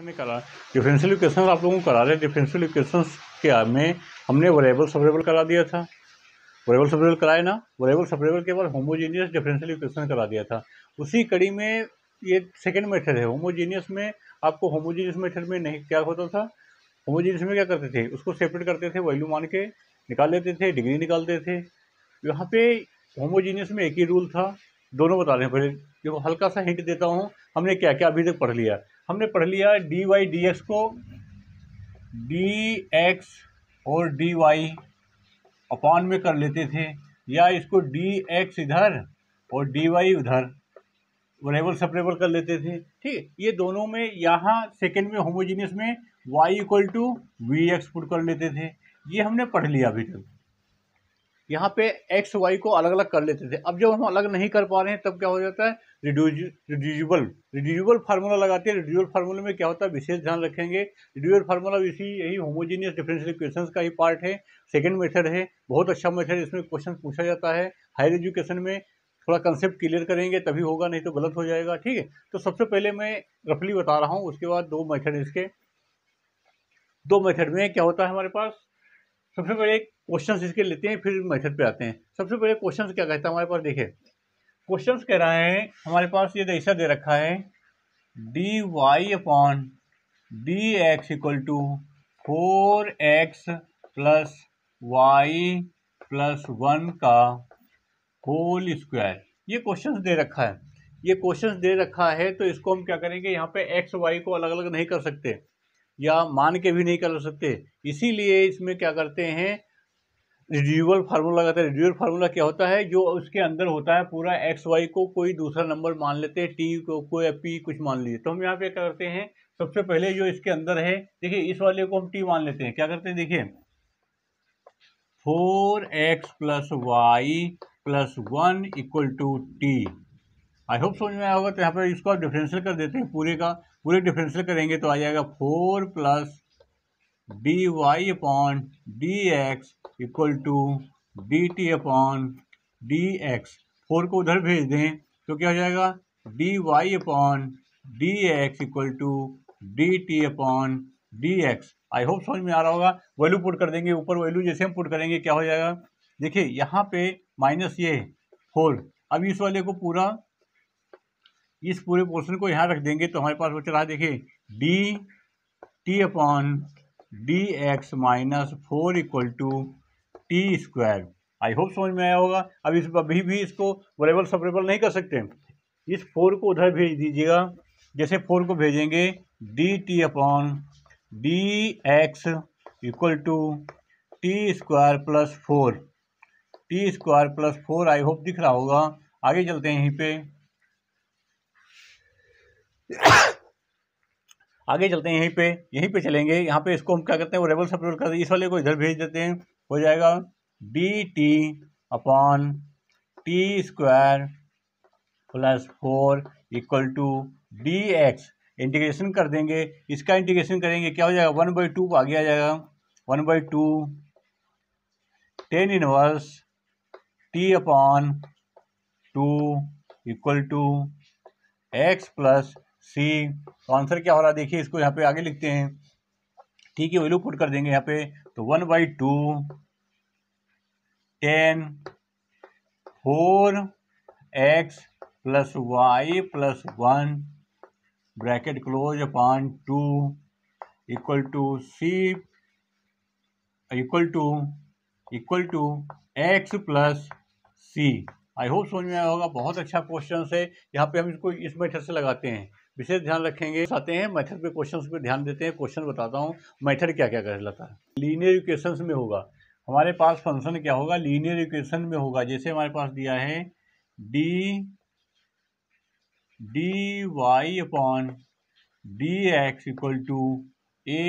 हमने करा differential equation आप लोगों को करा रहे डिफरेंशियल इक्वेशन के में हमने वरेबल सफरेबल करा दिया था वरेबल सफरेबल कराए ना वरेबल सबरेबल के बाद होमोजीनियस डिफरेंशियल इक्वेशन करा दिया था उसी कड़ी में ये सेकेंड मेथड है होमोजीनियस में आपको होमोजीनियस मेथड में नहीं क्या होता था होमोजीनियस में क्या करते थे उसको सेपरेट करते थे वैल्यू मान के निकाल लेते थे डिग्री निकालते थे यहाँ पे होमोजीनियस में एक ही रूल था दोनों बता रहे हैं पहले जो हल्का सा हिंट देता हूँ हमने क्या क्या अभी तक पढ़ लिया हमने पढ़ लिया डी वाई डी एक्स को डी एक्स और डी वाई अपॉन में कर लेते थे या इसको डी एक्स इधर और डी वाई उधर वरेबल सपरेबल कर लेते थे ठीक ये दोनों में यहाँ सेकेंड में होमोजीनियस में Y equal to V X put कर लेते थे ये हमने पढ़ लिया अभी तक यहाँ पे एक्स वाई को अलग अलग कर लेते थे अब जब हम अलग नहीं कर पा रहे हैं तब क्या हो जाता है रिड्यूजिबल रिड्यूजिबल फार्मूला लगाते हैं रिड्यूजल फार्मूले में क्या होता है विशेष ध्यान रखेंगे रिड्यूजल फार्मूला इसी यही होमोजीनियस डिफरेंशियल इक्वेशन का ही पार्ट है सेकेंड मेथड है बहुत अच्छा मेथड इसमें क्वेश्चन पूछा जाता है हायर एजुकेशन में थोड़ा कंसेप्ट क्लियर करेंगे तभी होगा नहीं तो गलत हो जाएगा ठीक है तो सबसे पहले मैं रफली बता रहा हूँ उसके बाद दो मेथड इसके दो मेथड में क्या होता है हमारे पास सबसे पहले क्वेश्चन इसके लेते हैं फिर मेथड पे आते हैं सबसे पहले क्वेश्चन क्या कहता है हमारे पास देखे क्वेश्चन कह रहा है हमारे पास ये ऐसा दे रखा है D Y upon D X equal to four X plus Y plus one का होल स्क्वायर ये क्वेश्चन दे रखा है ये क्वेश्चन दे रखा है तो इसको हम क्या करेंगे यहाँ पे एक्स वाई को अलग अलग नहीं कर सकते या मान के भी नहीं कर सकते इसीलिए इसमें क्या करते हैं रिड्यूबल फार्मूला कहते हैं रिड्यूबल फार्मूला क्या होता है जो उसके अंदर होता है पूरा एक्स वाई को कोई दूसरा नंबर मान लेते हैं टी को कोई पी कुछ मान लीजिए तो हम यहाँ पे क्या करते हैं सबसे पहले जो इसके अंदर है देखिए इस वाले को हम टी मान लेते हैं क्या करते हैं देखिए four X plus Y plus one equal to T I hope समझ में आया होगा तो यहाँ पर इसको आप डिफ्रेंशियल कर देते हैं पूरे का पूरे डिफरेंशियल करेंगे तो आ जाएगा four plus D Y upon D X equal to D T upon D X four को उधर भेज दें तो क्या हो जाएगा D Y upon D X equal to D T upon D X I hope समझ में आ रहा होगा वैल्यू पुट कर देंगे ऊपर वैल्यू जैसे हम पुट करेंगे क्या हो जाएगा देखिए यहाँ पे माइनस ये फोर अब इस वाले को पूरा इस पूरे पोर्शन को यहाँ रख देंगे तो हमारे पास वो चला देखिए D T upon D X minus four equal to T square I hope समझ में आया होगा अब इस अभी भी इसको वरेबल सपरेबल नहीं कर सकते इस फोर को उधर भेज दीजिएगा जैसे फोर को भेजेंगे D T upon D X equal to T square plus four T square plus four I hope दिख रहा होगा आगे चलते हैं यहीं पे आगे चलते हैं यहीं पे यहीं पे चलेंगे यहाँ पे इसको हम क्या करते हैं वो रेबल सेपरेट करते हैं इस वाले को इधर भेज देते हैं हो जाएगा D T upon T square plus four equal to D X integration कर देंगे इसका इंटीग्रेशन करेंगे क्या हो जाएगा वन बाई टू आगे आ जाएगा one by two tan inverse T upon two equal to X plus C तो आंसर क्या हो रहा है देखिए इसको यहाँ पे आगे लिखते हैं ठीक है वैल्यू पुट कर देंगे यहाँ पे तो one by two tan four X plus Y plus one bracket close upon two equal to C equal to equal to X plus C I hope समझ में आया होगा बहुत अच्छा क्वेश्चन है यहाँ पे हम इसको इस मेथड से लगाते हैं विशेष ध्यान रखेंगे आते हैं मैथड पे क्वेश्चंस पे ध्यान देते हैं क्वेश्चन बताता हूँ मैथड क्या क्या कहलाता है लीनियर इक्वेशन में होगा हमारे पास फंक्शन क्या होगा लीनियर इक्वेशन में होगा जैसे हमारे पास दिया है D D Y upon D X equal to A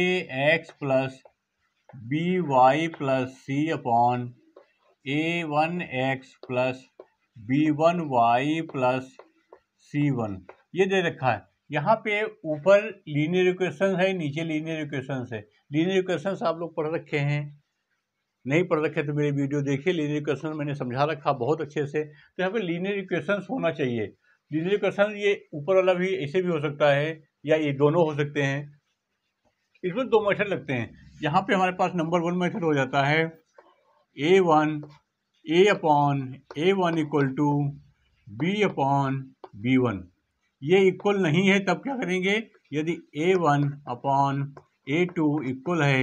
X plus B Y plus C upon A one X plus B one Y plus C one ये दे रखा है यहाँ पे ऊपर लीनियर इक्वेशन है नीचे लीनियर इक्वेशन है लीनियर इक्वेशन आप लोग पढ़ रखे हैं नहीं पढ़ रखे तो मेरी वीडियो देखिए लीनियर इक्वेशन मैंने समझा रखा बहुत अच्छे से तो यहाँ पे लीनियर इक्वेशन होना चाहिए लीनियर इक्वेशन ये ऊपर वाला भी ऐसे भी हो सकता है या ये दोनों हो सकते हैं इसमें दो मेथड लगते हैं यहाँ पे हमारे पास नंबर वन मेथड हो जाता है A one A upon A one equal to B upon B one ये इक्वल नहीं है तब क्या करेंगे यदि A one upon A two equal है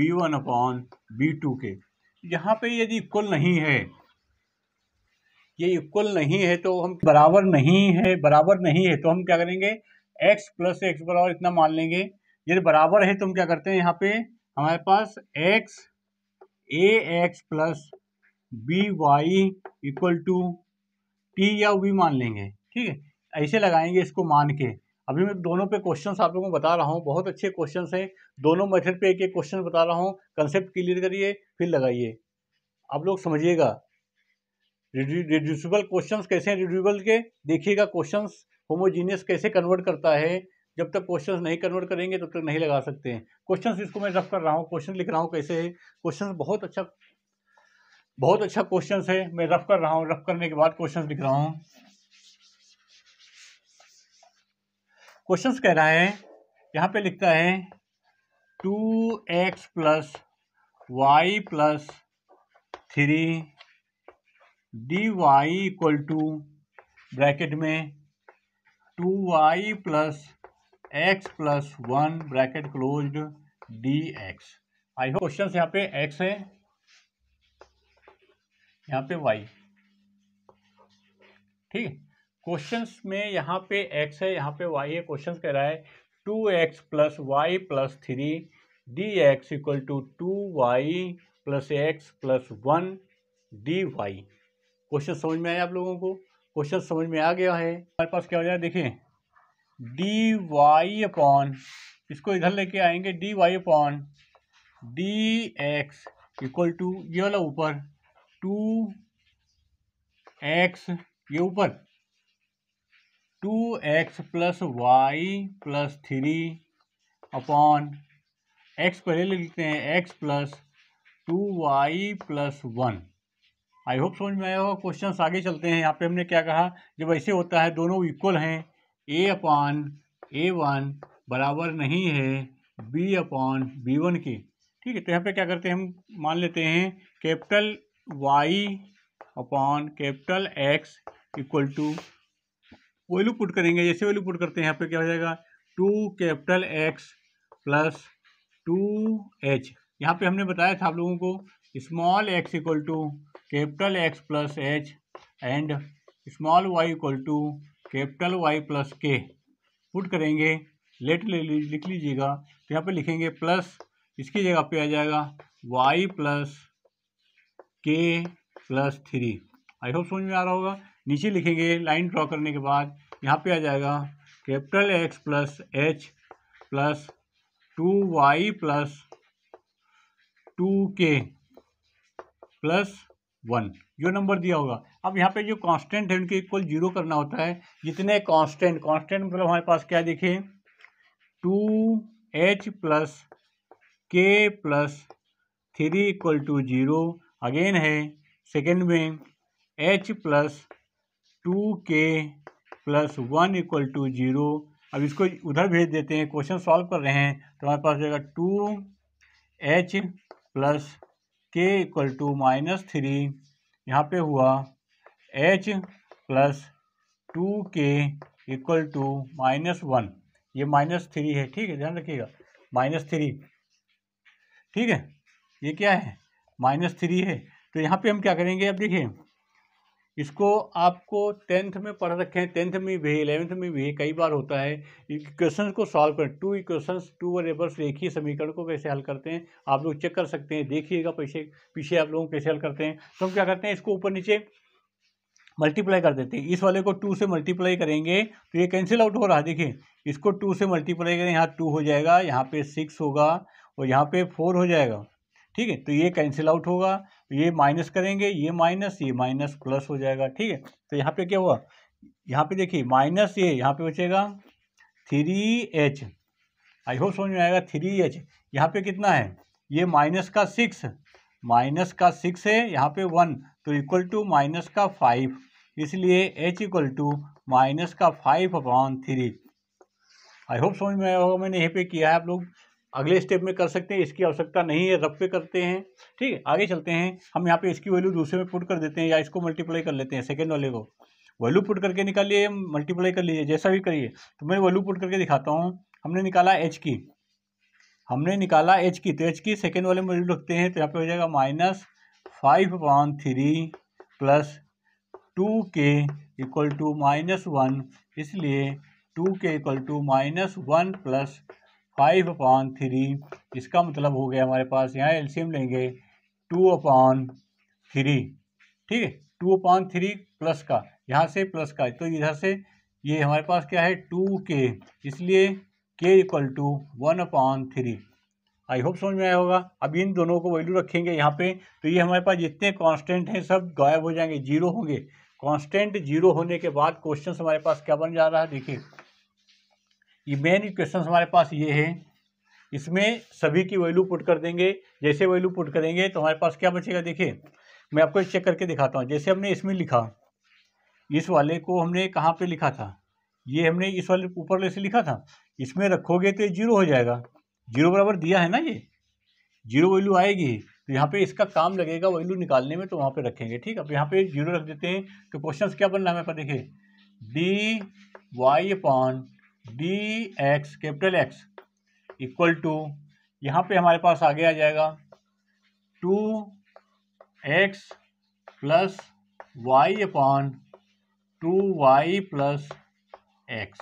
B one upon B two के यहाँ पे यदि इक्वल नहीं है ये इक्वल नहीं है तो हम बराबर नहीं है बराबर नहीं है तो हम क्या करेंगे एक्स प्लस एक्स बराबर इतना मान लेंगे यदि बराबर है तो हम क्या करते हैं यहाँ पे हमारे पास X A X plus B Y equal to T या वी मान लेंगे ठीक है ऐसे लगाएंगे इसको मान के अभी मैं दोनों पे क्वेश्चंस आप लोगों को बता रहा हूँ बहुत अच्छे क्वेश्चंस हैं दोनों मेथड पे एक एक क्वेश्चन बता रहा हूँ कंसेप्ट क्लियर करिए फिर लगाइए आप लोग समझिएगा रिड्यूसिबल क्वेश्चन कैसे हैं रिड्यूबल के देखिएगा क्वेश्चन होमोजीनियस कैसे कन्वर्ट करता है जब तक क्वेश्चंस नहीं कन्वर्ट करेंगे तब तक नहीं लगा सकते हैं क्वेश्चंस इसको मैं रफ कर रहा हूँ क्वेश्चन लिख रहा हूँ कैसे है क्वेश्चन बहुत अच्छा बहुत अच्छा क्वेश्चन है मैं रफ कर रहा हूँ रफ करने के बाद क्वेश्चन लिख रहा हूँ क्वेश्चन कह रहा है यहाँ पे लिखता है two X plus Y plus three D Y equal to bracket में two Y plus X plus one bracket close D X I हो क्वेश्चन यहाँ पे एक्स है यहाँ पे वाई ठीक है क्वेश्चंस में यहाँ पे एक्स है यहाँ पे वाई है क्वेश्चंस कह रहा है two X plus Y plus three D X equal to two Y plus X plus one D Y question समझ में आया आप लोगों को क्वेश्चन समझ में आ गया है हमारे पास क्या हो जाए देखिए डी वाई अपॉन इसको इधर लेके आएंगे D Y upon D X equal to ये वाला ऊपर टू एक्स ये ऊपर two X plus Y plus three upon X पहले लिखते हैं X plus two Y plus one I hope समझ में आया होगा क्वेश्चन आगे चलते हैं यहाँ पे हमने क्या कहा जब ऐसे होता है दोनों इक्वल हैं ए अपॉन ए वन बराबर नहीं है बी अपॉन बी वन के ठीक है तो यहाँ पे क्या करते हैं हम मान लेते हैं capital Y upon capital X equal to value put करेंगे जैसे वैल्यू पुट करते हैं यहाँ पे क्या हो जाएगा two capital X plus two H यहाँ पे हमने बताया था आप लोगों को small X equal to capital X plus H and small Y equal to capital Y plus K put करेंगे लेट ले लिख लीजिएगा तो यहाँ पे लिखेंगे प्लस इसकी जगह पे आ जाएगा Y plus K plus three I hope समझ में आ रहा होगा नीचे लिखेंगे लाइन ड्रॉ करने के बाद यहाँ पे आ जाएगा capital X plus H plus two Y plus two K plus one जो नंबर दिया होगा अब यहाँ पे जो कांस्टेंट है उनके इक्वल जीरो करना होता है जितने कांस्टेंट कांस्टेंट मतलब हमारे पास क्या देखें two H plus K plus three equal to zero again है सेकेंड में H plus two K plus one equal to zero अब इसको उधर भेज देते हैं क्वेश्चन सॉल्व कर रहे हैं तो हमारे पास जाएगा two H plus K equal to minus three यहाँ पे हुआ H plus two K equal to minus one ये माइनस थ्री है ठीक है ध्यान रखिएगा माइनस थ्री ठीक है ये क्या है माइनस थ्री है तो यहाँ पे हम क्या करेंगे अब देखिए इसको आपको टेंथ में पढ़ रखे हैं टेंथ में भी इलेवेंथ में भी कई बार होता है इक्वेशंस को सॉल्व करें टू इक्वेशंस टू वेरिएबल्स एक ही समीकरण को कैसे हल करते हैं आप लोग चेक कर सकते हैं देखिएगा पीछे पीछे आप लोग कैसे हल करते हैं तो हम क्या करते हैं इसको ऊपर नीचे मल्टीप्लाई कर देते हैं इस वाले को टू से मल्टीप्लाई करेंगे तो ये कैंसिल आउट हो रहा है देखिए इसको टू से मल्टीप्लाई करें यहाँ टू हो जाएगा यहाँ पे सिक्स होगा और यहाँ पे फोर हो जाएगा ठीक है तो ये कैंसिल आउट होगा ये माइनस करेंगे ये माइनस ये माइनस प्लस हो जाएगा ठीक है तो यहाँ पे क्या हुआ यहाँ पे देखिए माइनस ये यहाँ पे बचेगा थ्री एच आई होप समझ में आएगा थ्री एच यहाँ पे कितना है ये माइनस का सिक्स माइनस का सिक्स है यहाँ पे वन तो इक्वल टू माइनस का फाइव इसलिए एच इक्वल टू माइनस का five upon three I hope समझ में आया होगा मैंने यहाँ पे किया है आप लोग अगले स्टेप में कर सकते हैं इसकी आवश्यकता नहीं है रफ पे करते हैं ठीक है आगे चलते हैं हम यहाँ पे इसकी वैल्यू दूसरे में पुट कर देते हैं या इसको मल्टीप्लाई कर लेते हैं सेकेंड वाले को वैल्यू पुट करके निकालिए मल्टीप्लाई कर लीजिए जैसा भी करिए तो मैं वैल्यू पुट करके दिखाता हूँ हमने निकाला एच की हमने निकाला एच की तो एच की सेकेंड वाले में रखते हैं तो यहाँ पे हो जाएगा minus five one three plus two K equal to minus one इसलिए two K equal to minus one plus five upon three इसका मतलब हो गया हमारे पास यहाँ एलसीएम लेंगे टू अपॉन थ्री ठीक है टू अपॉन थ्री प्लस का यहाँ से प्लस का तो इधर से ये हमारे पास क्या है टू के इसलिए K equal to one upon three I hope समझ में आया होगा अब इन दोनों को वैल्यू रखेंगे यहाँ पे तो ये हमारे पास जितने कांस्टेंट हैं सब गायब हो जाएंगे जीरो होंगे कांस्टेंट जीरो होने के बाद क्वेश्चन हमारे पास क्या बन जा रहा है देखिए ये मेन क्वेश्चन हमारे पास ये है इसमें सभी की वैल्यू पुट कर देंगे जैसे वैल्यू पुट करेंगे तो हमारे पास क्या बचेगा देखिए मैं आपको चेक करके दिखाता हूँ जैसे हमने इसमें लिखा इस वाले को हमने कहाँ पे लिखा था ये हमने इस वाले ऊपर से लिखा था इसमें रखोगे तो जीरो हो जाएगा जीरो बराबर दिया है ना ये जीरो वैल्यू आएगी तो यहाँ पे इसका काम लगेगा वैल्यू निकालने में तो वहाँ पे रखेंगे ठीक अब यहाँ पे जीरो रख देते हैं तो क्वेश्चन क्या बन रहा है हमारे पास देखिए D Y upon D X capital X equal to यहाँ पे हमारे पास आगे आ जाएगा two X plus Y upon two Y plus X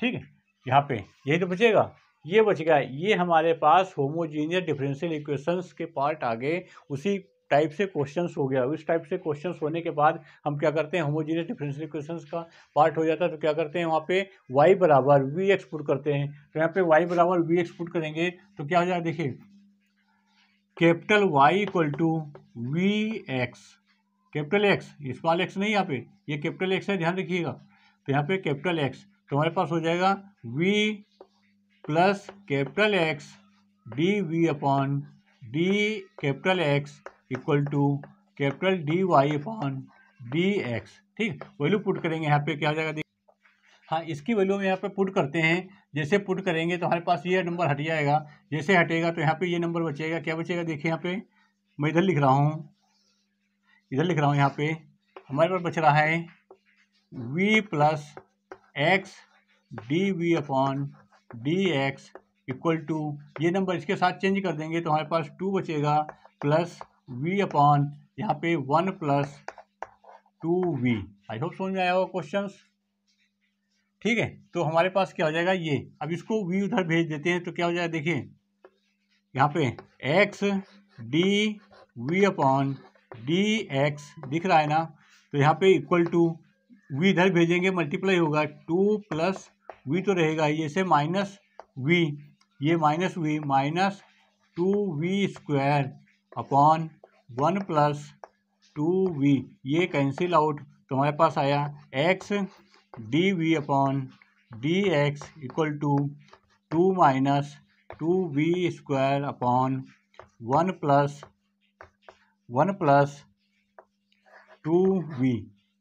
ठीक है यहाँ पे यही तो बचेगा ये बच गया ये हमारे पास होमोजीनियस डिफरेंशियल इक्वेशंस के पार्ट आगे उसी टाइप से क्वेश्चंस हो गया इस टाइप से क्वेश्चंस होने के बाद हम क्या करते हैं होमोजीनियस डिफरेंशियल इक्वेशंस का पार्ट हो जाता है तो क्या करते हैं वहाँ पे वाई बराबर वी एक्स पुट करते हैं तो यहाँ पे वाई बराबर वी एक्स पुट करेंगे तो क्या हो जाएगा देखिए capital Y equal to V X capital X small X नहीं यहाँ पे ये कैपिटल एक्स है ध्यान रखिएगा तो यहाँ पे कैपिटल एक्स तो हमारे पास हो जाएगा V plus capital X D V upon D capital X equal to capital D Y upon D X ठीक वैल्यू पुट करेंगे यहाँ पे क्या हो जाएगा हाँ इसकी वैल्यू हम यहाँ पे पुट करते हैं जैसे पुट करेंगे तो हमारे पास ये नंबर हट जाएगा जैसे हटेगा तो यहाँ पे ये नंबर बचेगा क्या बचेगा देखिए यहाँ पे मैं इधर लिख रहा हूँ इधर लिख रहा हूँ यहाँ पे हमारे पास बच रहा है V plus X D V upon D X equal to ये नंबर इसके साथ चेंज कर देंगे तो हमारे पास टू बचेगा प्लस वी अपॉन यहाँ पे one plus two V I hope समझ में आया होगा क्वेश्चन ठीक है तो हमारे पास क्या हो जाएगा ये अब इसको वी उधर भेज देते हैं तो क्या हो जाएगा देखिए यहाँ पे X D V upon D X दिख रहा है ना तो यहाँ पे इक्वल टू वी इधर भेजेंगे मल्टीप्लाई होगा टू प्लस वी तो रहेगा ये से माइनस वी ये minus V minus two V square upon one plus two V ये कैंसिल आउट तुम्हारे पास आया X D V upon D X equal to two minus two V square upon one plus one plus two V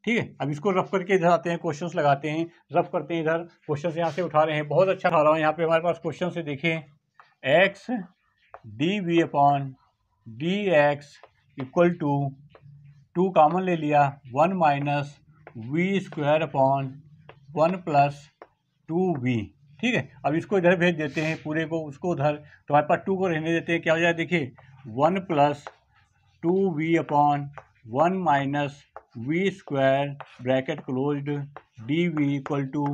ठीक है अब इसको rough करके इधर आते हैं क्वेश्चंस लगाते हैं रफ करते हैं इधर क्वेश्चंस यहाँ से उठा रहे हैं बहुत अच्छा उठा रहा हूँ यहाँ पे हमारे पास क्वेश्चन से देखें X D V upon D X equal to two common ले लिया one minus V square upon one plus two V ठीक है अब इसको इधर भेज देते हैं पूरे को उसको उधर तो हमारे पास टू को रहने देते हैं क्या हो जाए देखिए one plus two V upon one minus V square bracket close D V equal to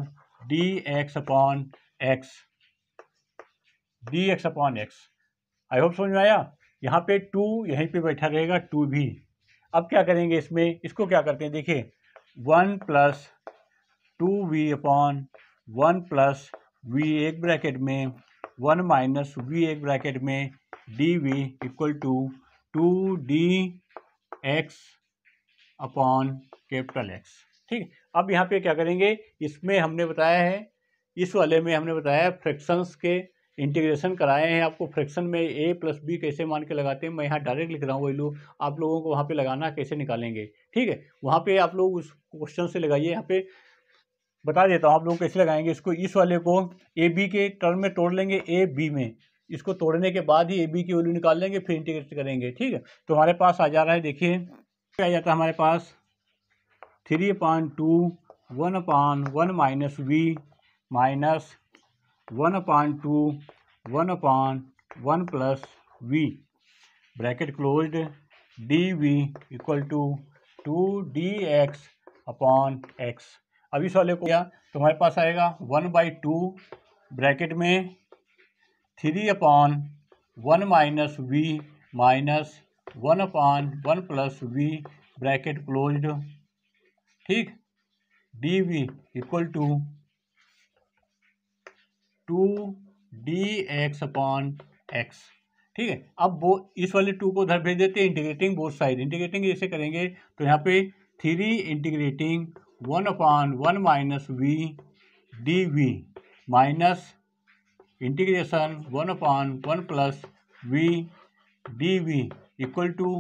D X upon X D X upon X I hope समझ में आया यहाँ पे टू यहीं पे बैठा रहेगा टू भी अब क्या करेंगे इसमें इसको क्या करते हैं देखिए one plus two V upon one plus V एक ब्रैकेट में वन माइनस वी एक ब्रैकेट में D V equal to two D X upon capital X ठीक अब यहाँ पे क्या करेंगे इसमें हमने बताया है इस वाले में हमने बताया फ्रैक्शंस के इंटीग्रेशन कराए हैं आपको फ्रैक्शन में ए प्लस बी कैसे मान के लगाते हैं मैं यहाँ डायरेक्ट लिख रहा हूँ वैल्यू आप लोगों को वहाँ पे लगाना कैसे निकालेंगे ठीक है वहाँ पे आप लोग उस क्वेश्चन से लगाइए यहाँ पे बता देता हूँ आप लोग कैसे लगाएंगे इसको इस वाले को ए बी के टर्म में तोड़ लेंगे ए बी में इसको तोड़ने के बाद ही ए बी की वैल्यू निकाल लेंगे फिर इंटीग्रेट करेंगे ठीक है तो हमारे पास आ जा रहा है देखिए क्या आ जाता है हमारे पास three upon two one upon one minus V minus one upon two one upon one plus V bracket close D V equal to two D X upon X अभी इस वाले को क्या तो हमारे पास आएगा वन बाई टू ब्रैकेट में three upon one minus V minus one upon one plus V bracket closed ठीक D V equal to two D X upon x ठीक है अब वो इस वाले टू को उधर भेज देते हैं इंटीग्रेटिंग बोथ साइड इंटीग्रेटिंग जैसे करेंगे तो यहाँ पे three integrating one upon one minus V D V minus integration one upon one plus V D V equal to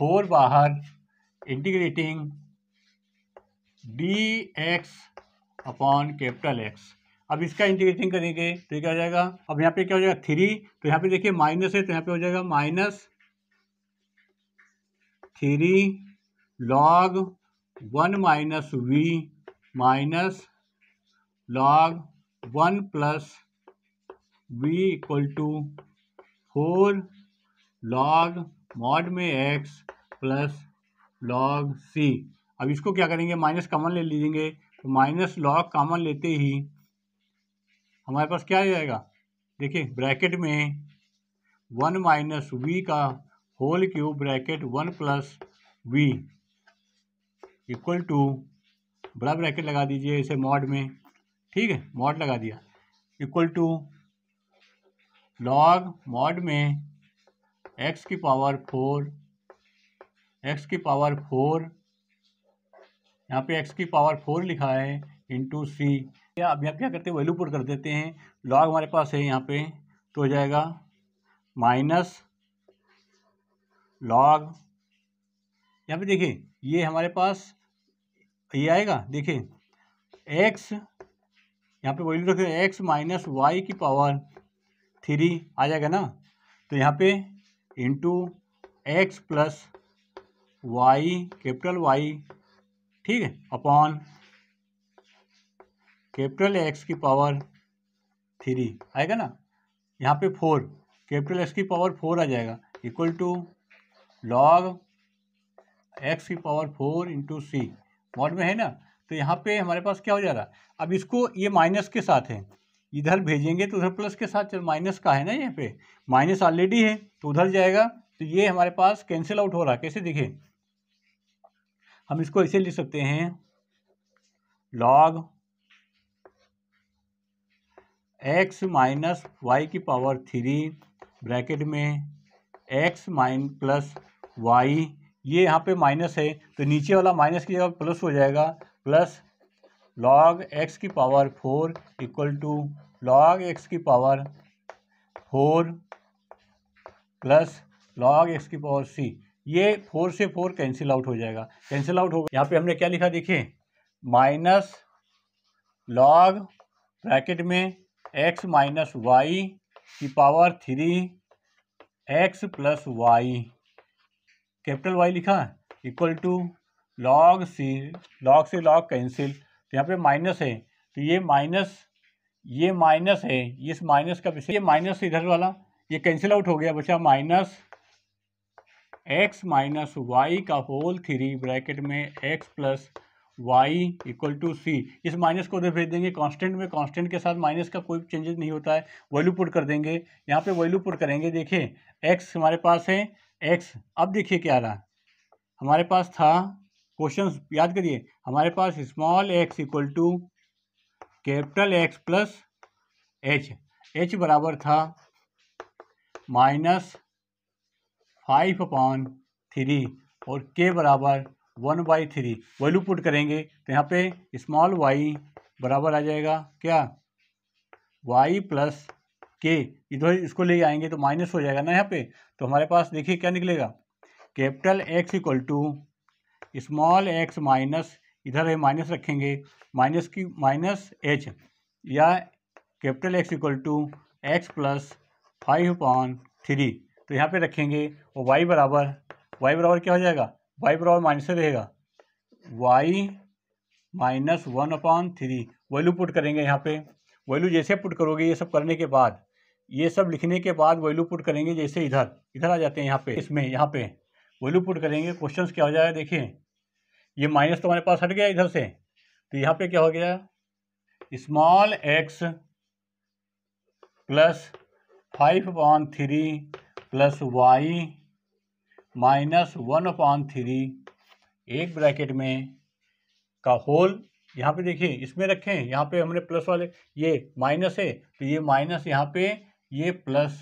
four बाहर integrating D X upon capital X अब इसका integration करेंगे तो क्या हो जाएगा अब यहाँ पे क्या हो जाएगा थ्री तो यहाँ पे देखिए माइनस है तो यहाँ पे हो जाएगा minus three log one minus V minus log one plus V equal to four log mod में एक्स प्लस लॉग सी अब इसको क्या करेंगे माइनस कॉमन ले लीजिएंगे तो माइनस लॉग कॉमन लेते ही हमारे पास क्या आ जाएगा देखिए ब्रैकेट में वन माइनस वी का whole cube bracket one plus V equal to बड़ा ब्रैकेट लगा दीजिए इसे मॉड में ठीक है मॉड लगा दिया इक्वल टू लॉग मॉड में एक्स की पावर फोर एक्स की पावर फोर यहाँ पे एक्स की पावर फोर लिखा है इंटू सी या अभी आप क्या करते हैं वैल्यू पुट कर देते हैं लॉग हमारे पास है यहाँ पे तो हो जाएगा माइनस लॉग यहाँ पे देखिए ये हमारे पास ये आएगा देखिए एक्स यहाँ पे वैल्यू रखें एक्स माइनस वाई की पावर थ्री आ जाएगा ना तो यहाँ पे into X plus Y capital Y ठीक है अपॉन कैपिटल एक्स की पावर थ्री आएगा ना यहाँ पे फोर कैपिटल एक्स की पावर फोर आ जाएगा इक्वल टू लॉग एक्स की power four into C mod में है ना तो यहाँ पे हमारे पास क्या हो जा रहा है अब इसको ये माइनस के साथ है इधर भेजेंगे तो उधर प्लस के साथ चल माइनस का है ना यहाँ पे माइनस ऑलरेडी है तो उधर जाएगा तो ये हमारे पास कैंसिल आउट हो रहा है कैसे दिखे हम इसको ऐसे लिख सकते हैं लॉग एक्स माइनस वाई की पावर थ्री ब्रैकेट में एक्स माइन प्लस वाई ये यहाँ पे माइनस है तो नीचे वाला माइनस की जगह प्लस हो जाएगा प्लस लॉग एक्स की power four equal to log X की power four plus log X की पावर सी ये फोर से फोर कैंसिल आउट हो जाएगा कैंसिल आउट होगा यहाँ पे हमने क्या लिखा देखिए माइनस लॉग ब्रैकेट में एक्स माइनस वाई की power three X plus Y capital Y लिखा equal to log C log से लॉग कैंसिल तो यहाँ पे माइनस है तो ये माइनस ये माइनस है इस माइनस का विषय ये माइनस इधर वाला ये कैंसिल आउट हो गया बचा माइनस एक्स माइनस वाई का होल थ्री ब्रैकेट में X plus Y equal to C इस माइनस को उधर भेज देंगे कांस्टेंट में कांस्टेंट के साथ माइनस का कोई चेंजेस नहीं होता है वैल्यू पुट कर देंगे यहाँ पे वैल्यू पुट करेंगे देखिए एक्स हमारे पास है एक्स अब देखिए क्या रहा हमारे पास था क्वेश्चन याद करिए हमारे पास small X equal to capital X plus H H बराबर था माइनस फाइव अपॉन थ्री और के बराबर one by three value put करेंगे तो यहाँ पे स्मॉल वाई बराबर आ जाएगा क्या वाई प्लस के इधर इसको ले आएंगे तो माइनस हो जाएगा ना यहाँ पे तो हमारे पास देखिए क्या निकलेगा capital X equal to small X minus इधर है माइनस रखेंगे माइनस की माइनस एच या capital X equal to X plus five upon three तो यहाँ पे रखेंगे और वाई बराबर वाई बराबर क्या हो जाएगा वाई बराबर माइनस रहेगा Y minus one upon three value put करेंगे यहाँ पे वैल्यू जैसे पुट करोगे ये सब करने के बाद ये सब लिखने के बाद वैल्यू पुट करेंगे जैसे इधर इधर आ जाते हैं यहाँ पे इसमें यहाँ पे वैल्यू पुट करेंगे क्वेश्चन क्या हो जाएगा देखिए ये माइनस तो हमारे पास हट गया इधर से तो यहाँ पे क्या हो गया small X plus five upon three plus Y minus one upon three एक ब्रैकेट में का होल यहाँ पे देखिए इसमें रखें यहाँ पे हमने प्लस वाले ये माइनस है तो ये माइनस यहाँ पे ये प्लस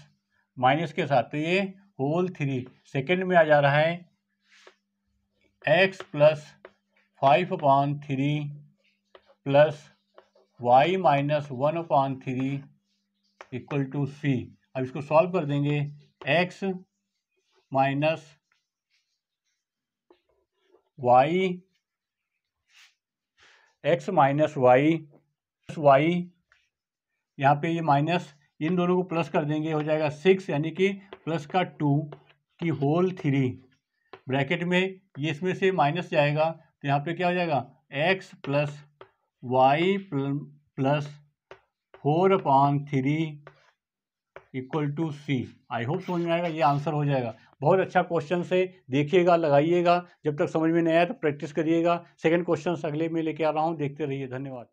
माइनस के साथ तो ये होल थ्री सेकेंड में आ जा रहा है X plus five upon three plus Y minus one upon three equal to C अब इसको सॉल्व कर देंगे X minus Y X minus Y plus Y यहाँ पे ये माइनस इन दोनों को प्लस कर देंगे हो जाएगा सिक्स यानी कि प्लस का टू की होल थ्री ब्रैकेट में ये इसमें से माइनस जाएगा तो यहाँ पे क्या हो जाएगा X plus Y plus four upon three equal to C I hope समझ में आएगा ये आंसर हो जाएगा बहुत अच्छा क्वेश्चन है देखिएगा लगाइएगा जब तक समझ में नहीं आया तो प्रैक्टिस करिएगा सेकेंड क्वेश्चन अगले में लेके आ रहा हूँ देखते रहिए धन्यवाद